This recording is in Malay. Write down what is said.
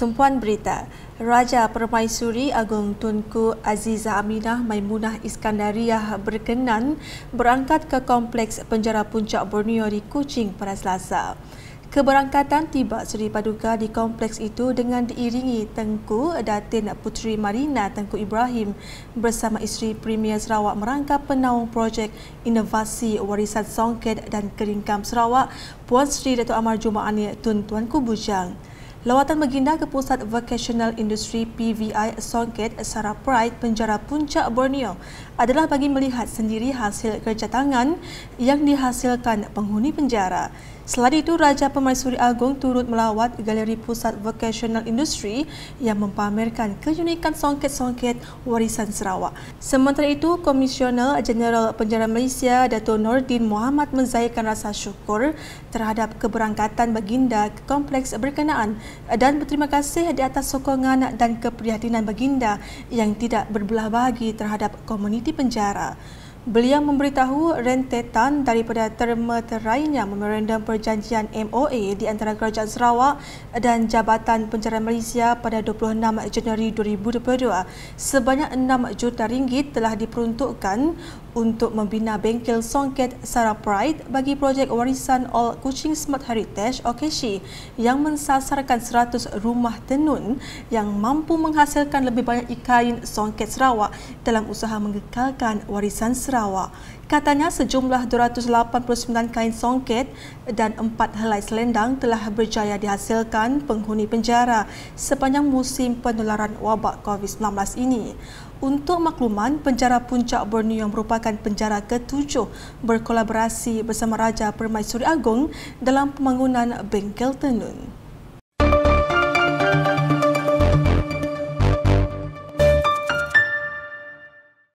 Tumpuan Berita Raja Permaisuri Agong Tunku Azizah Aminah Maimunah Iskandariah berkenan berangkat ke Kompleks Penjara Puncak Borneo di Kuching pada Selasa. Keberangkatan tiba Seri Paduka di kompleks itu dengan diiringi Tengku Datin Puteri Marina Tengku Ibrahim bersama isteri Premier Sarawak merangka penaung projek inovasi warisan Songket dan Keringkam Sarawak Puan Seri Datuk Amar Jumaani Tun Tuanku Bujang. Lawatan Maginda ke Pusat Vocational Industry PVI Songket Sarah Pride Penjara Puncak Borneo adalah bagi melihat sendiri hasil kerja tangan yang dihasilkan penghuni penjara. Selain itu, Raja Pemaisuri Agong turut melawat Galeri Pusat Vocational Industry yang mempamerkan keunikan songket-songket warisan Sarawak. Sementara itu, Komisioner Jeneral Penjara Malaysia Dato' Nordin Muhammad menzahirkan rasa syukur terhadap keberangkatan baginda ke kompleks berkenaan dan berterima kasih di atas sokongan dan keprihatinan baginda yang tidak berbelah bahagi terhadap komuniti penjara. Beliau memberitahu rentetan daripada terma terainya memerendam perjanjian MOA di antara Kerajaan Sarawak dan Jabatan Penjara Malaysia pada 26 Januari 2022. Sebanyak 6 juta ringgit telah diperuntukkan untuk membina bengkel songket Sarah Pride bagi projek warisan All Kuching Smart Heritage OKSHI yang mensasarkan 100 rumah tenun yang mampu menghasilkan lebih banyak ikain songket Sarawak dalam usaha mengekalkan warisan Sarawak. Sarawak. Katanya sejumlah 289 kain songket dan 4 helai selendang telah berjaya dihasilkan penghuni penjara sepanjang musim penularan wabak COVID-19 ini. Untuk makluman, penjara Puncak Borneo yang merupakan penjara ketujuh berkolaborasi bersama Raja Permaisuri Agong dalam pembangunan Bengkel Tenun.